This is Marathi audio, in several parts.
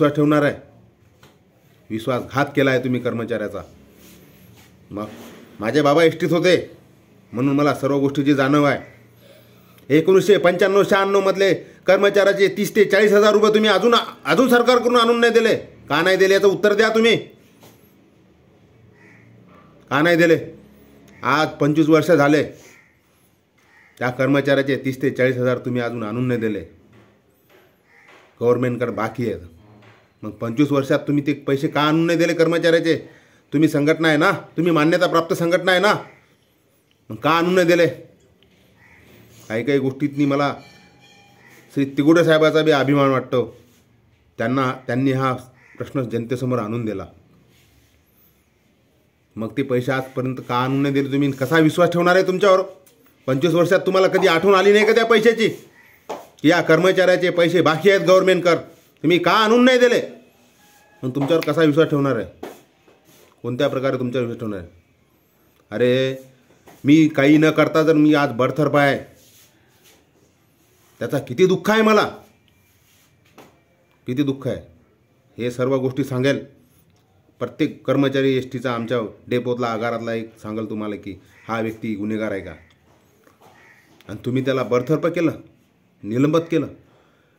विश्वास ठेवणार आहे विश्वासघात केला आहे तुम्ही कर्मचाऱ्याचा मग माझे बाबा एसटीत होते म्हणून मला सर्व गोष्टीची जाणव आहे एकोणीसशे पंच्याण्णव शहाण्णवमधले कर्मचाऱ्याचे तीस ते चाळीस हजार रुपये तुम्ही अजून अजून सरकारकडून आणून नाही दिले का नाही दिले याचं उत्तर द्या तुम्ही का नाही दिले आज पंचवीस वर्ष झाले त्या कर्मचाऱ्याचे तीस ते चाळीस हजार तुम्ही अजून आणून नाही दिले गव्हर्मेंटकडे बाकी आहेत मग पंचवीस वर्षात तुम्ही ते पैसे का आणून नाही दिले कर्मचाऱ्याचे तुम्ही संघटना आहे ना तुम्ही मान्यताप्राप्त संघटना आहे ना मग का आणून नाही दिले काही काही गोष्टीतनी मला श्री तिगुडे साहेबाचा बी अभिमान वाटतो त्यांना त्यांनी हा प्रश्न जनतेसमोर आणून दिला मग ते पैसे आजपर्यंत का आणून नाही दिले तुम्ही कसा विश्वास ठेवणार आहे तुमच्यावर पंचवीस वर्षात तुम्हाला कधी आठवण आली नाही का त्या पैशाची या कर्मचाऱ्याचे पैसे बाकी आहेत गव्हर्नमेंट कर तुम्ही का आणून नाही दिले पण तुमच्यावर कसा विश्वास ठेवणार आहे कोणत्या प्रकारे तुमच्यावर विश्वास ठेवणार आहे अरे मी काही न करता जर मी आज बडथर आहे त्याचा किती दुःख आहे मला किती दुःख आहे हे सर्व गोष्टी सांगेल प्रत्येक कर्मचारी एस टीचा आमच्या डेपोतला आगारातला एक सांगेल तुम्हाला की हा व्यक्ती गुन्हेगार आहे का आणि तुम्ही त्याला बर्थर्प केलं निलंबित केलं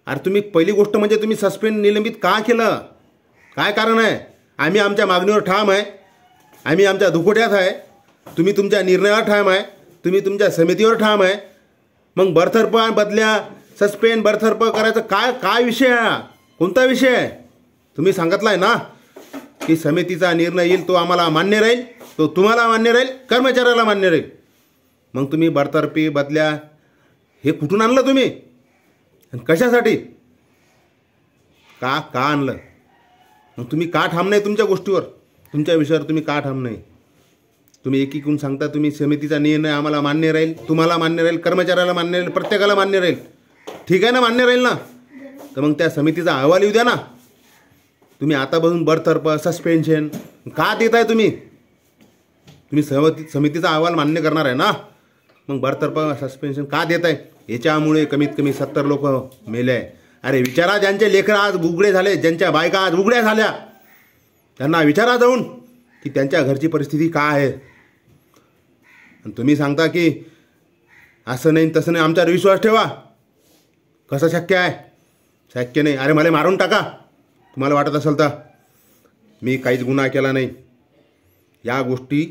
अरे तुम्ही पहिली गोष्ट म्हणजे तुम्ही सस्पेंड निलंबित का केलं काय कारण आहे आम्ही आमच्या मागणीवर ठाम आहे आम्ही आमच्या दुखोट्यात आहे तुम्ही तुमच्या निर्णयावर ठाम आहे तुम्ही तुमच्या समितीवर ठाम आहे मग बर्थर्प बदल्या सस्पेंड बर्थर्प करायचं काय काय विषय हा कोणता विषय आहे तुम्ही सांगितला आहे ना की समितीचा निर्णय येईल तो आम्हाला मान्य राहील तो तुम्हाला मान्य राहील कर्मचाऱ्याला मान्य राहील मग तुम्ही बर्थर्पी बदल्या हे कुठून आणलं तुम्ही कशासाठी का का आणलं मग तुम्ही का ठाम नाही तुमच्या गोष्टीवर तुमच्या विषयावर तुम्ही का ठाम नाही तुम्ही एकीकून सांगता तुम्ही समितीचा निर्णय आम्हाला मान्य राहील तुम्हाला मान्य राहील कर्मचाऱ्याला मान्य राहील प्रत्येकाला मान्य राहील ठीक आहे ना मान्य राहील ना तर मग त्या समितीचा अहवाल येऊ द्या ना तुम्ही आता बसून बर्थर्प सस्पेन्शन का देत आहे तुम्ही तुम्ही समिती समितीचा अहवाल मान्य करणार आहे ना मग बर्थर्प सस्पेन्शन का देत आहे याच्यामुळे कमीत कमी सत्तर लोक मेले आहे अरे विचारा ज्यांचे लेकरं आज उघडे झाले ज्यांच्या बायका आज उघड्या झाल्या त्यांना विचारा जाऊन की त्यांच्या घरची परिस्थिती काय आहे आणि तुम्ही सांगता की असं नाही तसं नाही आमच्यावर विश्वास ठेवा कसं शक्य आहे शक्य नाही अरे मला मारून टाका तुम्हाला वाटत असेल तर मी काहीच गुन्हा केला नाही या गोष्टी